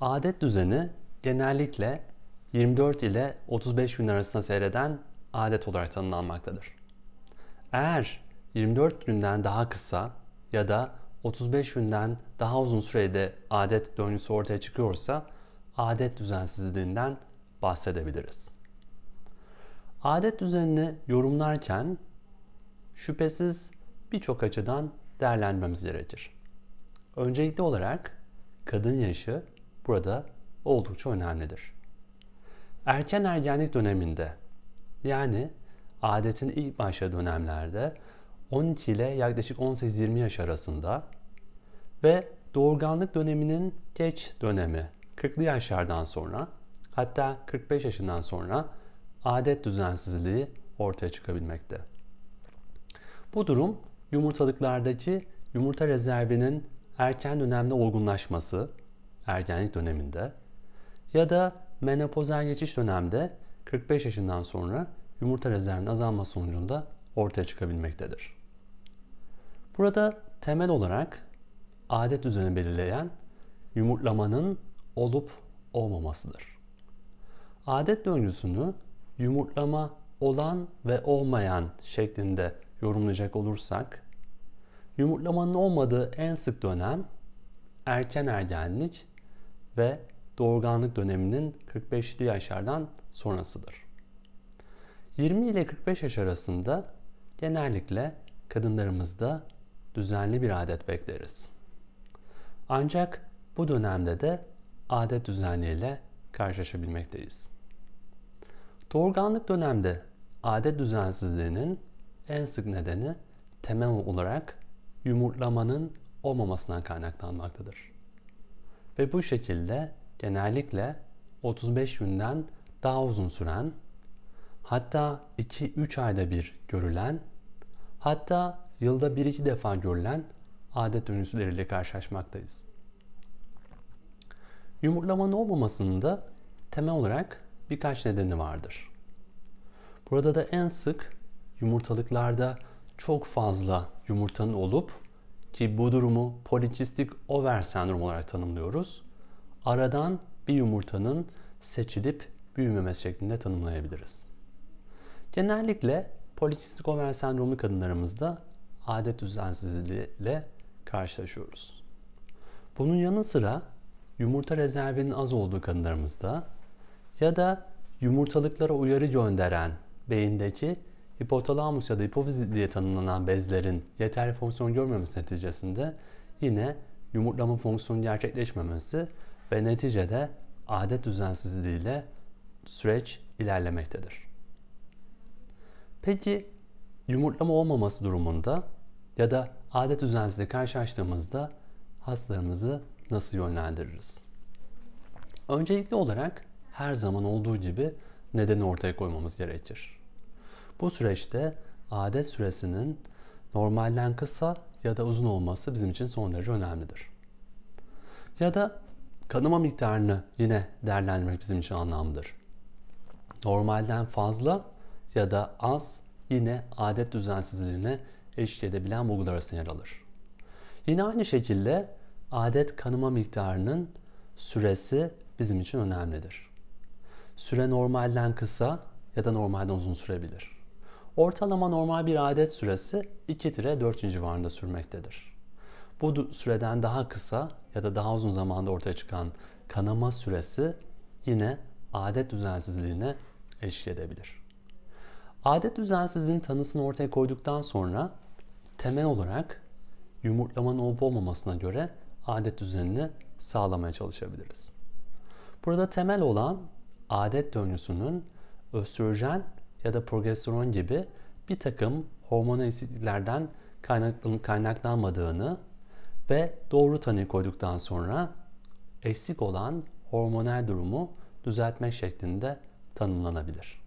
Adet düzeni genellikle 24 ile 35 gün arasında seyreden adet olarak tanımlanmaktadır. Eğer 24 günden daha kısa ya da 35 günden daha uzun sürede adet döngüsü ortaya çıkıyorsa adet düzensizliğinden bahsedebiliriz. Adet düzenini yorumlarken şüphesiz birçok açıdan değerlendirmemiz gerekir. Öncelikli olarak kadın yaşı burada oldukça önemlidir. Erken ergenlik döneminde yani adetin ilk başladığı dönemlerde 12 ile yaklaşık 18-20 yaş arasında ve doğurganlık döneminin geç dönemi 40'lı yaşlardan sonra hatta 45 yaşından sonra adet düzensizliği ortaya çıkabilmekte. Bu durum yumurtalıklardaki yumurta rezervinin erken dönemde olgunlaşması ergenlik döneminde ya da menopozal geçiş dönemde 45 yaşından sonra yumurta rezervinin azalma sonucunda ortaya çıkabilmektedir. Burada temel olarak adet düzeni belirleyen yumurtlamanın olup olmamasıdır. Adet döngüsünü yumurtlama olan ve olmayan şeklinde yorumlayacak olursak, yumurtlamanın olmadığı en sık dönem erken ergenlik ve doğurganlık döneminin 45'li yaşlardan sonrasıdır. 20 ile 45 yaş arasında genellikle kadınlarımızda düzenli bir adet bekleriz. Ancak bu dönemde de adet düzenliyle karşılaşabilmekteyiz. Doğurganlık dönemde adet düzensizliğinin en sık nedeni temel olarak yumurtlamanın olmamasından kaynaklanmaktadır. Ve bu şekilde genellikle 35 günden daha uzun süren, hatta 2-3 ayda bir görülen, hatta yılda 1-2 defa görülen adet dönüşleriyle karşılaşmaktayız. Yumurtlamanın olmamasının da temel olarak birkaç nedeni vardır. Burada da en sık yumurtalıklarda çok fazla yumurtanın olup ki bu durumu poliçistik over sendrom olarak tanımlıyoruz. Aradan bir yumurtanın seçilip büyümemesi şeklinde tanımlayabiliriz. Genellikle poliçistik over sendromlu kadınlarımızda adet düzensizliği ile karşılaşıyoruz. Bunun yanı sıra yumurta rezervinin az olduğu kadınlarımızda ya da yumurtalıklara uyarı gönderen beyindeki hipotalamus ya da hipofiz diye tanımlanan bezlerin yeterli fonksiyon görmemesi neticesinde yine yumurtlama fonksiyonu gerçekleşmemesi ve neticede adet düzensizliğiyle süreç ilerlemektedir. Peki yumurtlama olmaması durumunda ya da adet düzensizliği karşılaştığımızda hastalarımızı nasıl yönlendiririz? Öncelikli olarak her zaman olduğu gibi nedeni ortaya koymamız gerekir. Bu süreçte adet süresinin normalden kısa ya da uzun olması bizim için son derece önemlidir. Ya da kanama miktarını yine değerlendirmek bizim için anlamlıdır. Normalden fazla ya da az yine adet düzensizliğine eşlik edebilen bulgular arasında yer alır. Yine aynı şekilde adet kanıma miktarının süresi bizim için önemlidir. Süre normalden kısa ya da normalden uzun sürebilir. Ortalama normal bir adet süresi 2-4 civarında sürmektedir. Bu süreden daha kısa ya da daha uzun zamanda ortaya çıkan kanama süresi yine adet düzensizliğine eşlik edebilir. Adet düzensizliğinin tanısını ortaya koyduktan sonra temel olarak yumurtlamanın olup olmamasına göre adet düzenini sağlamaya çalışabiliriz. Burada temel olan adet döngüsünün östrojen ya da progesteron gibi bir takım hormonal eksikliklerden kaynaklanmadığını ve doğru tanı koyduktan sonra eksik olan hormonal durumu düzeltme şeklinde tanımlanabilir.